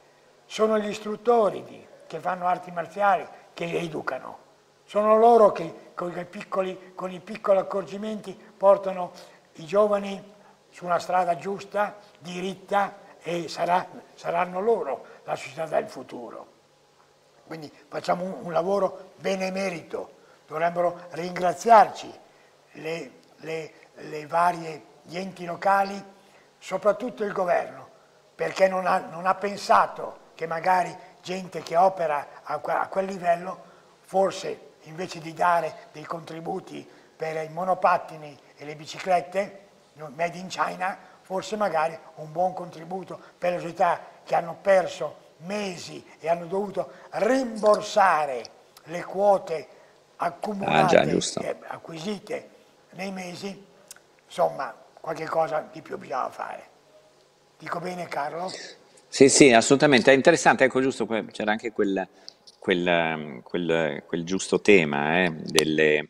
sono gli istruttori di che fanno arti marziali, che li educano. Sono loro che con i piccoli, con i piccoli accorgimenti portano i giovani su una strada giusta, diritta e sarà, saranno loro la società del futuro. Quindi facciamo un, un lavoro benemerito, dovrebbero ringraziarci le, le, le varie, gli enti locali, soprattutto il governo, perché non ha, non ha pensato che magari gente che opera a quel livello, forse invece di dare dei contributi per i monopattini e le biciclette, made in China, forse magari un buon contributo per le società che hanno perso mesi e hanno dovuto rimborsare le quote accumulate, ah, già, eh, acquisite nei mesi, insomma qualche cosa di più bisognava fare. Dico bene Carlo? Sì, sì, assolutamente, è interessante, ecco giusto, c'era anche quel, quel, ehm, quel, quel giusto tema eh, delle,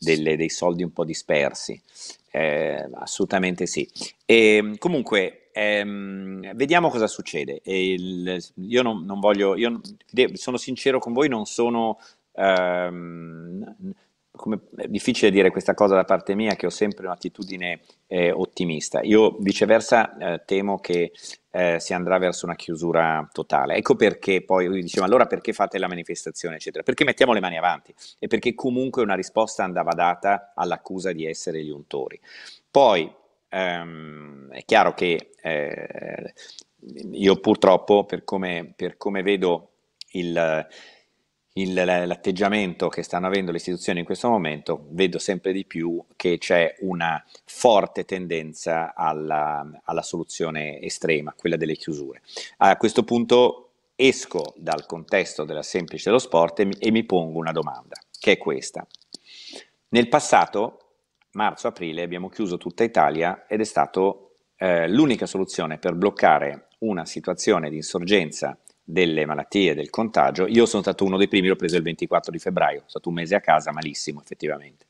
delle, dei soldi un po' dispersi, eh, assolutamente sì. E, ehm, comunque, ehm, vediamo cosa succede. Il, io non, non voglio, io, sono sincero con voi, non sono... Ehm, come, è difficile dire questa cosa da parte mia, che ho sempre un'attitudine eh, ottimista. Io viceversa eh, temo che eh, si andrà verso una chiusura totale. Ecco perché poi lui diceva allora perché fate la manifestazione, eccetera. Perché mettiamo le mani avanti e perché comunque una risposta andava data all'accusa di essere gli untori. Poi ehm, è chiaro che eh, io purtroppo, per come, per come vedo il il, l'atteggiamento che stanno avendo le istituzioni in questo momento, vedo sempre di più che c'è una forte tendenza alla, alla soluzione estrema, quella delle chiusure. A questo punto esco dal contesto della semplice dello sport e mi, e mi pongo una domanda, che è questa. Nel passato, marzo-aprile, abbiamo chiuso tutta Italia ed è stata eh, l'unica soluzione per bloccare una situazione di insorgenza delle malattie, del contagio. Io sono stato uno dei primi, l'ho preso il 24 di febbraio, è stato un mese a casa, malissimo effettivamente.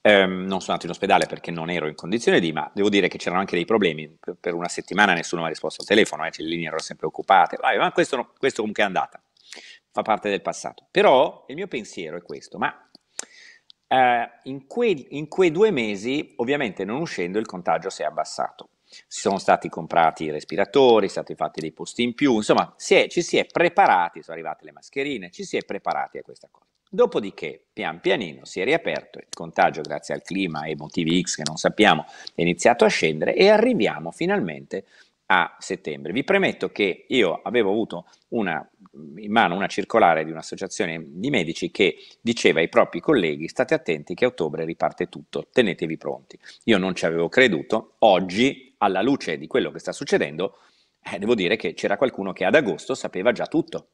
Ehm, non sono andato in ospedale perché non ero in condizione di, ma devo dire che c'erano anche dei problemi. Per una settimana nessuno mi ha risposto al telefono, eh, cioè, le linee erano sempre occupate, Vai, ma questo, questo comunque è andata, fa parte del passato. Però il mio pensiero è questo, ma Uh, in, quei, in, quei, due mesi, ovviamente non uscendo, il contagio si è abbassato si sono stati comprati i respiratori, sono stati fatti dei posti in più, insomma si è, ci si è preparati, sono arrivate le mascherine, ci si è preparati a questa cosa. Dopodiché, pian pianino, si è riaperto, il contagio grazie al clima e motivi X che non sappiamo è iniziato a scendere e arriviamo finalmente a settembre. Vi premetto che io avevo avuto una, in mano una circolare di un'associazione di medici che diceva ai propri colleghi state attenti che a ottobre riparte tutto, tenetevi pronti. Io non ci avevo creduto, oggi alla luce di quello che sta succedendo, eh, devo dire che c'era qualcuno che ad agosto sapeva già tutto.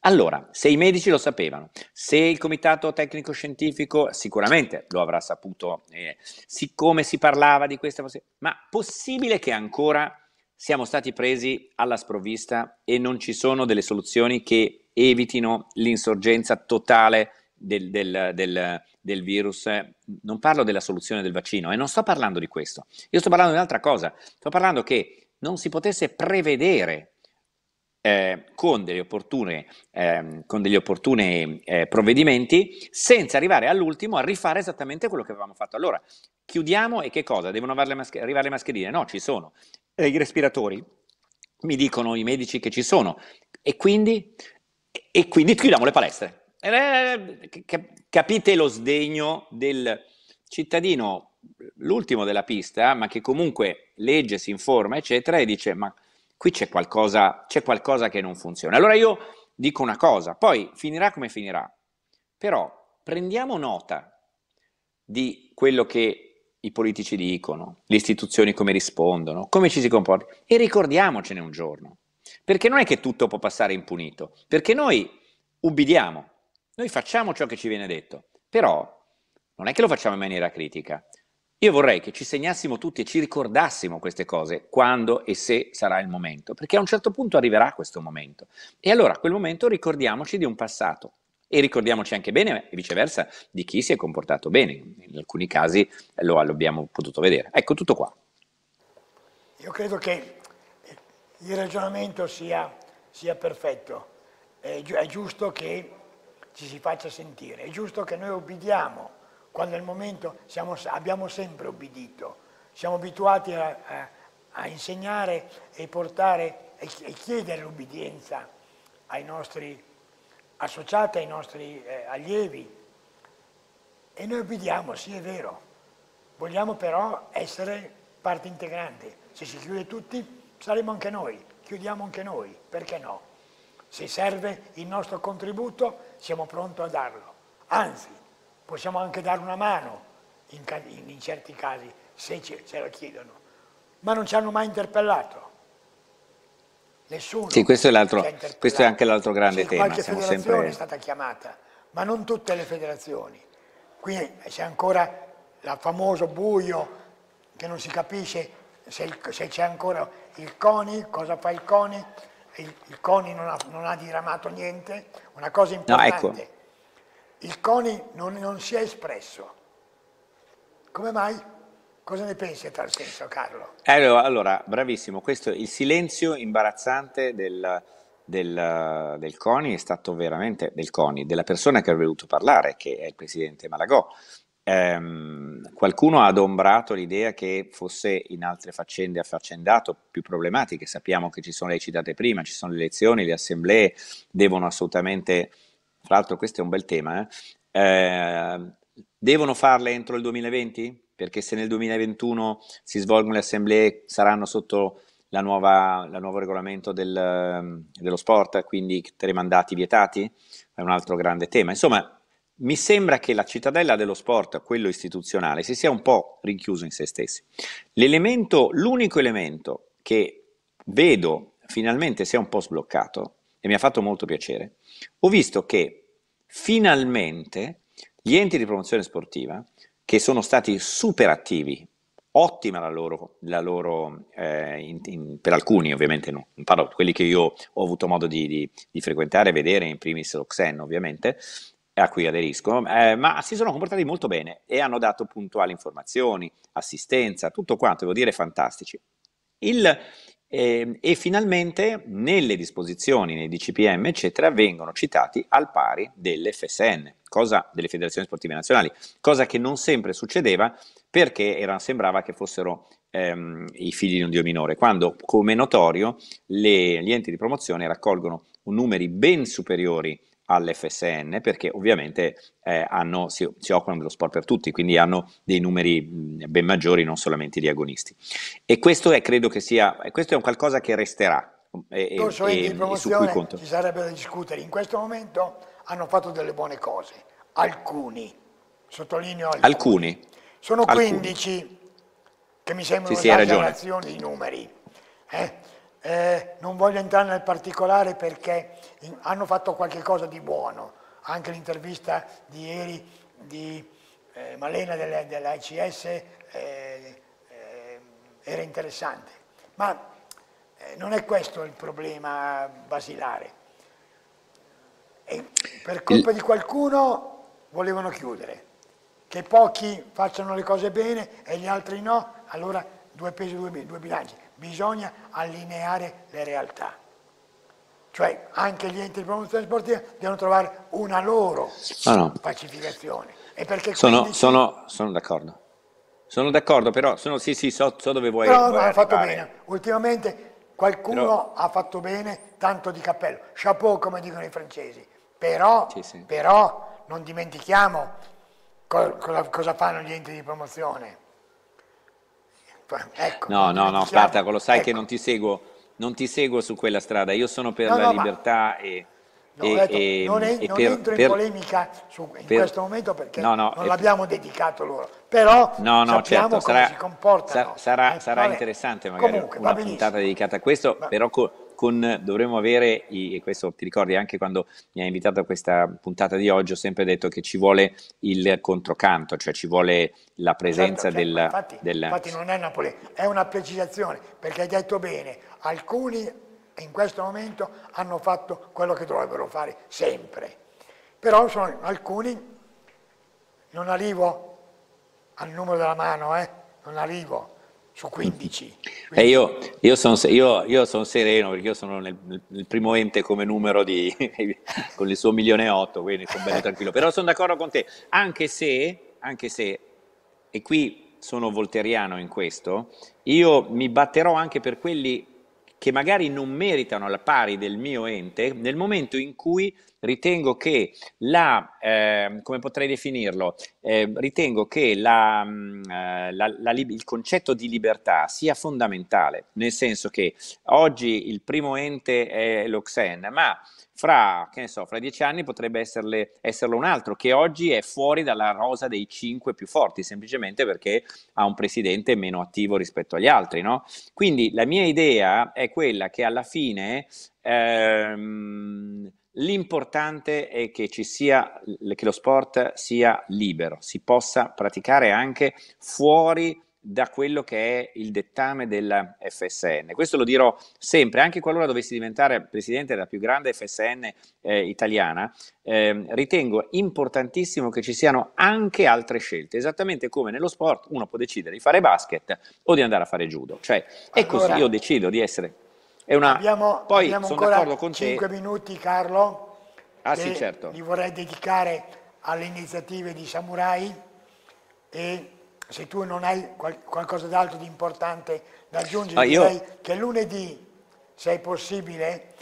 Allora, se i medici lo sapevano, se il comitato tecnico scientifico sicuramente lo avrà saputo, eh, siccome si parlava di questa ma possibile che ancora siamo stati presi alla sprovvista e non ci sono delle soluzioni che evitino l'insorgenza totale del, del, del, del, virus, eh, non parlo della soluzione del vaccino e eh, non sto parlando di questo, io sto parlando di un'altra cosa, sto parlando che non si potesse prevedere eh, con ehm, degli opportune, eh, con degli opportuni eh, provvedimenti senza arrivare all'ultimo a rifare esattamente quello che avevamo fatto allora. Chiudiamo e che cosa? Devono le mascher- arrivare le mascherine? No, ci sono. Eh, I respiratori, mi dicono i medici che ci sono. E quindi, e quindi chiudiamo le palestre. Eh, eh, eh, capite lo sdegno del cittadino, l'ultimo della pista, ma che comunque legge, si informa, eccetera, e dice, ma qui c'è qualcosa, c'è qualcosa che non funziona. Allora io dico una cosa, poi finirà come finirà, però prendiamo nota di quello che i politici dicono, le istituzioni come rispondono, come ci si comporta e ricordiamocene un giorno, perché non è che tutto può passare impunito, perché noi ubbidiamo, noi facciamo ciò che ci viene detto, però non è che lo facciamo in maniera critica. Io vorrei che ci segnassimo tutti e ci ricordassimo queste cose quando e se sarà il momento, perché a un certo punto arriverà questo momento. E allora a quel momento ricordiamoci di un passato e ricordiamoci anche bene e viceversa di chi si è comportato bene. In alcuni casi lo, lo abbiamo potuto vedere. Ecco tutto qua. Io credo che il ragionamento sia, sia perfetto. È, gi- è giusto che ci si faccia sentire. È giusto che noi obbediamo, quando è il momento siamo, abbiamo sempre obbedito, siamo abituati a, a, a insegnare e portare e, e chiedere l'obbedienza ai nostri associati, ai nostri eh, allievi. E noi obbediamo, sì è vero, vogliamo però essere parte integrante. Se si chiude tutti, saremo anche noi, chiudiamo anche noi, perché no? Se serve il nostro contributo siamo pronti a darlo, anzi possiamo anche dare una mano in, in, in certi casi se ce, ce la chiedono, ma non ci hanno mai interpellato. Nessuno. Sì, questo è, questo è anche l'altro grande sì, tema. Qualche Siamo federazione sempre... è stata chiamata, ma non tutte le federazioni. Qui c'è ancora il famoso buio che non si capisce se, c'è ancora il CONI, cosa fa il CONI, il CONI non ha, non ha, diramato niente, una cosa importante, no, ecco. il CONI non, non, si è espresso. Come mai? Cosa ne pensi a tal senso, Carlo? Eh, allora, allora bravissimo, questo, il silenzio imbarazzante del, del, del, CONI è stato veramente, del CONI, della persona che ha voluto parlare, che è il presidente Malagò, ehm, qualcuno ha adombrato l'idea che fosse in altre faccende affaccendato, più problematiche, sappiamo che ci sono le citate prima, ci sono le elezioni, le assemblee devono assolutamente, Tra l'altro questo è un bel tema, eh? Eh, devono farle entro il 2020? Perché se nel 2021 si svolgono le assemblee saranno sotto la nuova, la nuovo regolamento del, ehm, dello sport, quindi tre mandati vietati, è un altro grande tema. Insomma, mi sembra che la cittadella dello sport, quello istituzionale, si sia un po' rinchiuso in se stessi. L'elemento, l'unico elemento che vedo finalmente si è un po' sbloccato e mi ha fatto molto piacere, ho visto che finalmente gli enti di promozione sportiva, che sono stati super attivi, ottima la loro, la loro eh, in, in, per alcuni ovviamente no, non parlo di quelli che io ho avuto modo di, di, di frequentare e vedere, in primis lo XEN ovviamente, eh, a cui aderisco, eh, ma si sono comportati molto bene e hanno dato puntuali informazioni, assistenza, tutto quanto, devo dire, fantastici. Il, eh, e finalmente nelle disposizioni, nei DCPM, eccetera, vengono citati al pari dell'FSN, cosa delle federazioni sportive nazionali, cosa che non sempre succedeva perché era, sembrava che fossero ehm, i figli di un dio minore, quando, come notorio, le, gli enti di promozione raccolgono numeri ben superiori all'FSN perché ovviamente eh, hanno, si, si, occupano dello sport per tutti, quindi hanno dei numeri ben maggiori, non solamente di agonisti. E questo è, credo che sia, questo è un qualcosa che resterà. E, Corso e, di promozione e ci sarebbe da discutere. In questo momento hanno fatto delle buone cose, alcuni, sottolineo alcuni. alcuni. Sono 15 alcuni. che mi sembrano sì, sì, un'esagerazione di numeri. Eh? eh, non voglio entrare nel particolare perché hanno fatto qualche cosa di buono, anche l'intervista di ieri di eh, Malena della, della ICS eh, eh, era interessante, ma eh, non è questo il problema basilare. E per colpa di qualcuno volevano chiudere, che pochi facciano le cose bene e gli altri no, allora due pesi, due, due bilanci bisogna allineare le realtà. Cioè anche gli enti di promozione sportiva devono trovare una loro no, ah, no. pacificazione. sono, quindi... sono, sono d'accordo. Sono d'accordo, però sono, sì, sì, so, so dove vuoi. No, no, ha fatto bene. Ultimamente qualcuno però... ha fatto bene tanto di cappello. Chapeau, come dicono i francesi. Però, sì, sì. però non dimentichiamo co cosa fanno gli enti di promozione Ecco, no, no, no, Spartaco, sai ecco. che non ti, seguo, non ti seguo su quella strada, io sono per no, la no, libertà e... No, e, detto, e, non, è, e non per, entro in per, polemica su, in per, questo momento perché no, no, non l'abbiamo dedicato loro, però no, no, certo, sarà, si comportano. Sarà, eh, sarà interessante magari Comunque, una puntata dedicata a questo, ma, però co, con, dovremmo avere, e questo ti ricordi anche quando mi hai invitato a questa puntata di oggi, ho sempre detto che ci vuole il controcanto, cioè ci vuole la certo, presenza certo, del, infatti, del... Infatti non è Napoli, è una precisazione, perché hai detto bene, alcuni in questo momento hanno fatto quello che dovrebbero fare sempre. Però sono alcuni, non arrivo al numero della mano, eh? non arrivo, su 15. Eh io, io sono son sereno perché io sono nel, nel, primo ente come numero di, con il suo milione e otto, quindi sono bello eh. tranquillo. Però sono d'accordo con te, anche se, anche se, e qui sono volteriano in questo, io mi batterò anche per quelli che magari non meritano la pari del mio ente nel momento in cui ritengo che la, eh, come potrei definirlo, eh, ritengo che la, mm, eh, la, la, il concetto di libertà sia fondamentale, nel senso che oggi il primo ente è l'Oxen, ma fra, che ne so, fra dieci anni potrebbe esserle, esserlo un altro che oggi è fuori dalla rosa dei cinque più forti, semplicemente perché ha un presidente meno attivo rispetto agli altri. No? Quindi la mia idea è quella che alla fine ehm, L'importante è che, sia, che lo sport sia libero, si possa praticare anche fuori da quello che è il dettame del FSN. Questo lo dirò sempre, anche qualora dovessi diventare presidente della più grande FSN eh, italiana, eh, ritengo importantissimo che ci siano anche altre scelte, esattamente come nello sport uno può decidere di fare basket o di andare a fare judo. Cioè, è allora... così, io decido di essere è Una... Abbiamo, Poi abbiamo ancora 5 te. minuti, Carlo. Ah sì, certo. Li vorrei dedicare alle iniziative di Samurai e se tu non hai qual qualcosa d'altro di importante da aggiungere, ah, direi che lunedì, se è possibile,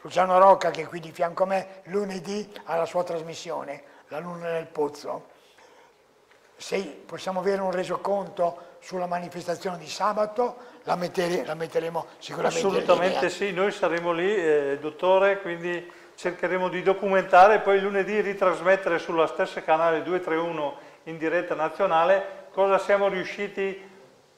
Luciano Rocca, che è qui di fianco a me, lunedì ha la sua trasmissione, La Luna nel Pozzo. Se possiamo avere un resoconto sulla manifestazione di sabato, la, mettere, la metteremo sicuramente Assolutamente sì, noi saremo lì, eh, dottore, quindi cercheremo di documentare e poi lunedì ritrasmettere sulla stessa canale 231 in diretta nazionale cosa siamo riusciti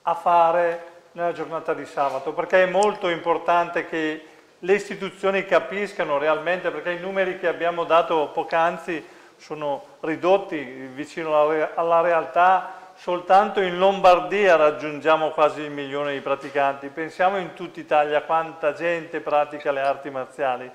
a fare nella giornata di sabato, perché è molto importante che le istituzioni capiscano realmente, perché i numeri che abbiamo dato poc'anzi sono ridotti vicino alla realtà, soltanto in Lombardia raggiungiamo quasi il milione di praticanti, pensiamo in tutta Italia quanta gente pratica le arti marziali.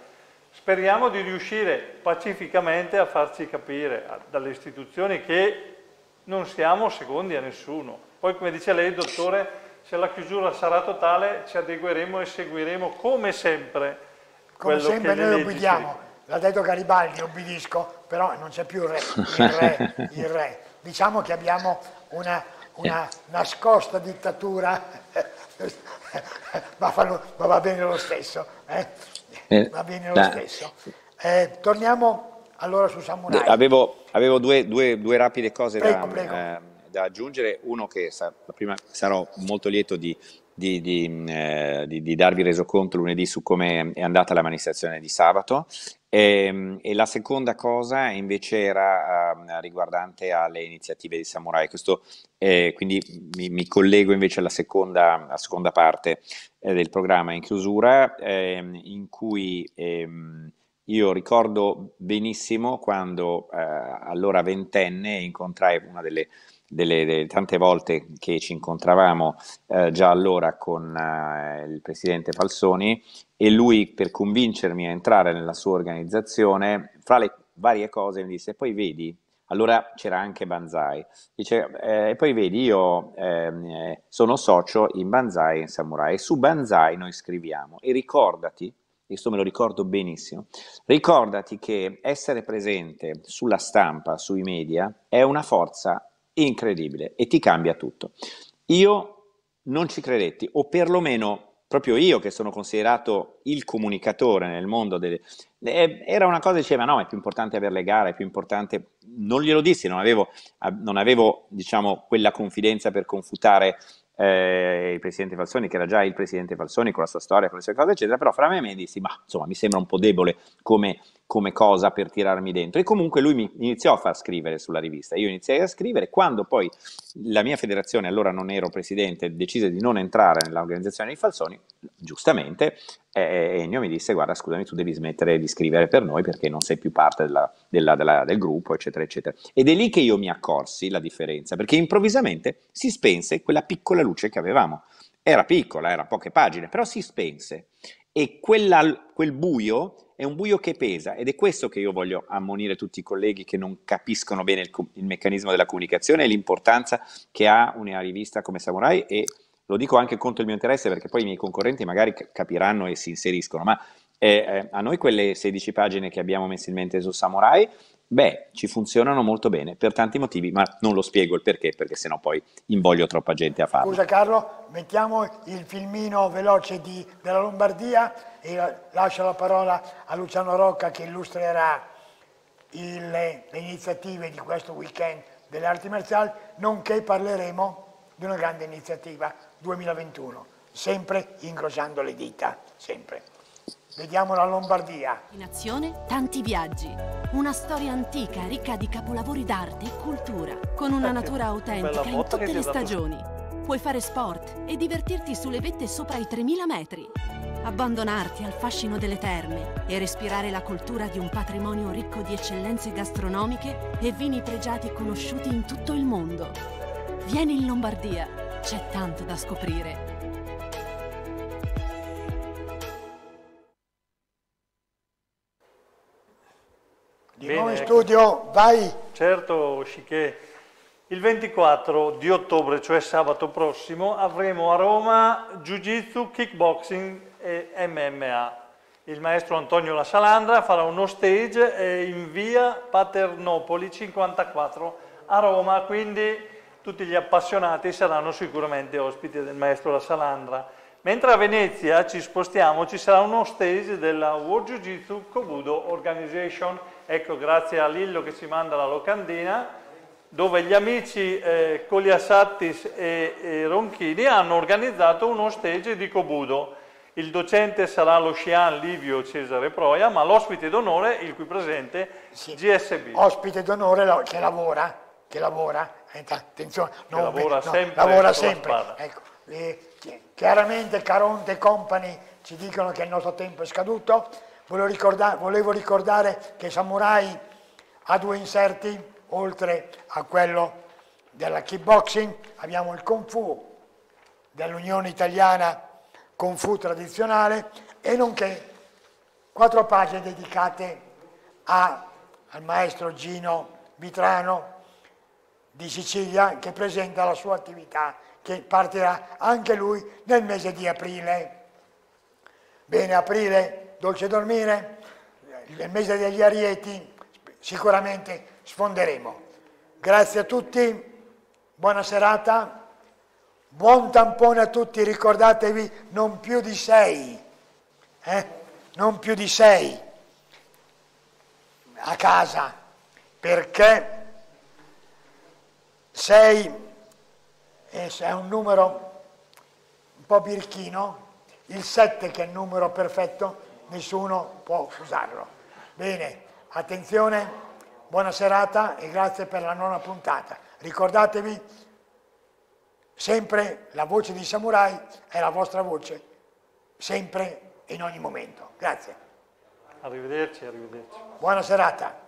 Speriamo di riuscire pacificamente a farci capire dalle istituzioni che non siamo secondi a nessuno. Poi come dice lei, dottore, se la chiusura sarà totale ci adegueremo e seguiremo come sempre. Come sempre noi obbediamo, l'ha detto Garibaldi, obbedisco, però non c'è più il re, il re, il re. Diciamo che abbiamo una, una nascosta dittatura, ma, fanno, ma, va bene lo stesso. Eh? eh va bene lo stesso. Eh, torniamo allora su Samurai. Avevo, avevo due, due, due, rapide cose prego, da, prego. Eh, da, aggiungere. Uno che sa, prima sarò molto lieto di, di, di, eh, di, di darvi resoconto lunedì su come è andata la manifestazione di sabato e, ehm, e, la seconda cosa invece era uh, riguardante alle iniziative di Samurai, Questo, eh, quindi mi, mi, collego invece alla seconda, alla seconda parte eh, del programma in chiusura, eh, in cui ehm, io ricordo benissimo quando eh, allora ventenne incontrai una delle delle, delle, tante volte che ci incontravamo eh, già allora con eh, il presidente Falsoni e lui per convincermi a entrare nella sua organizzazione, fra le varie cose mi disse, poi vedi, allora c'era anche Banzai, dice, eh, e poi vedi io ehm, eh, sono socio in Banzai e in Samurai, e su Banzai noi scriviamo e ricordati, questo me lo ricordo benissimo, ricordati che essere presente sulla stampa, sui media, è una forza incredibile e ti cambia tutto. Io non ci credetti, o perlomeno proprio io che sono considerato il comunicatore nel mondo delle... Eh, era una cosa, diceva, no, è più importante avere le gare, è più importante... Non glielo dissi, non avevo, ah, non avevo diciamo, quella confidenza per confutare eh, il presidente Falsoni, che era già il presidente Falsoni con la sua storia, con le sue cose, eccetera, però fra me e me dissi, ma insomma, mi sembra un po' debole come come cosa per tirarmi dentro. E comunque lui mi iniziò a far scrivere sulla rivista. Io iniziai a scrivere quando poi la mia federazione, allora non ero presidente, decise di non entrare nell'organizzazione dei Falsoni, giustamente eh, Ennio mi disse guarda scusami tu devi smettere di scrivere per noi perché non sei più parte della, della, della, del gruppo eccetera eccetera ed è lì che io mi accorsi la differenza perché improvvisamente si spense quella piccola luce che avevamo era piccola, era poche pagine però si spense e quella, quel buio è un buio che pesa ed è questo che io voglio ammonire tutti i colleghi che non capiscono bene il, il meccanismo della comunicazione e l'importanza che ha una rivista come Samurai e lo dico anche contro il mio interesse perché poi i miei concorrenti magari capiranno e si inseriscono, ma eh, eh, a noi quelle 16 pagine che abbiamo messo in mente su Samurai Beh, ci funzionano molto bene per tanti motivi, ma non lo spiego il perché, perché sennò poi invoglio troppa gente a farlo. Scusa Carlo, mettiamo il filmino veloce di, della Lombardia e lascio la parola a Luciano Rocca che illustrerà il, le iniziative di questo weekend delle arti marziali, nonché parleremo di una grande iniziativa 2021, sempre incrociando le dita, sempre. Vediamo la Lombardia. In azione tanti viaggi. Una storia antica ricca di capolavori d'arte e cultura, con una eh, natura autentica in tutte le stagioni. Puoi fare sport e divertirti sulle vette sopra i 3000 metri. Abbandonarti al fascino delle terme e respirare la cultura di un patrimonio ricco di eccellenze gastronomiche e vini pregiati conosciuti in tutto il mondo. Vieni in Lombardia, c'è tanto da scoprire. Di Bene, nuovo in studio, ecco. vai! Certo, Scichè. Il 24 di ottobre, cioè sabato prossimo, avremo a Roma Jiu Jitsu, Kickboxing e MMA. Il maestro Antonio La Salandra farà uno stage eh, in via Paternopoli 54 a Roma, quindi tutti gli appassionati saranno sicuramente ospiti del maestro La Salandra. Mentre a Venezia ci spostiamo, ci sarà uno stage della World Jiu Jitsu Kobudo Organization ecco grazie a Lillo che ci manda la locandina, dove gli amici eh, Coliasattis e, e, Ronchini hanno organizzato uno stage di Cobudo. Il docente sarà lo scian Livio Cesare Proia, ma l'ospite d'onore, il qui presente, sì. GSB. Ospite d'onore che lavora, che lavora, eh, attenzione, non, lavora, no, sempre lavora sempre. Ecco, le, eh, chiaramente Caronte e Company ci dicono che il nostro tempo è scaduto, Volevo ricordare, volevo ricordare che Samurai ha due inserti, oltre a quello della kickboxing, abbiamo il Kung Fu dell'Unione Italiana Kung Fu tradizionale e nonché quattro pagine dedicate a, al maestro Gino Vitrano di Sicilia che presenta la sua attività che partirà anche lui nel mese di aprile. Bene, aprile dolce dormire, il mese degli arieti sicuramente sfonderemo. Grazie a tutti, buona serata, buon tampone a tutti, ricordatevi non più di sei, eh? non più di sei a casa, perché sei eh, è un numero un po' birchino, il 7 che è il numero perfetto nessuno può usarlo. Bene, attenzione, buona serata e grazie per la nona puntata. Ricordatevi sempre la voce di Samurai è la vostra voce, sempre in ogni momento. Grazie. Arrivederci, arrivederci. Buona serata.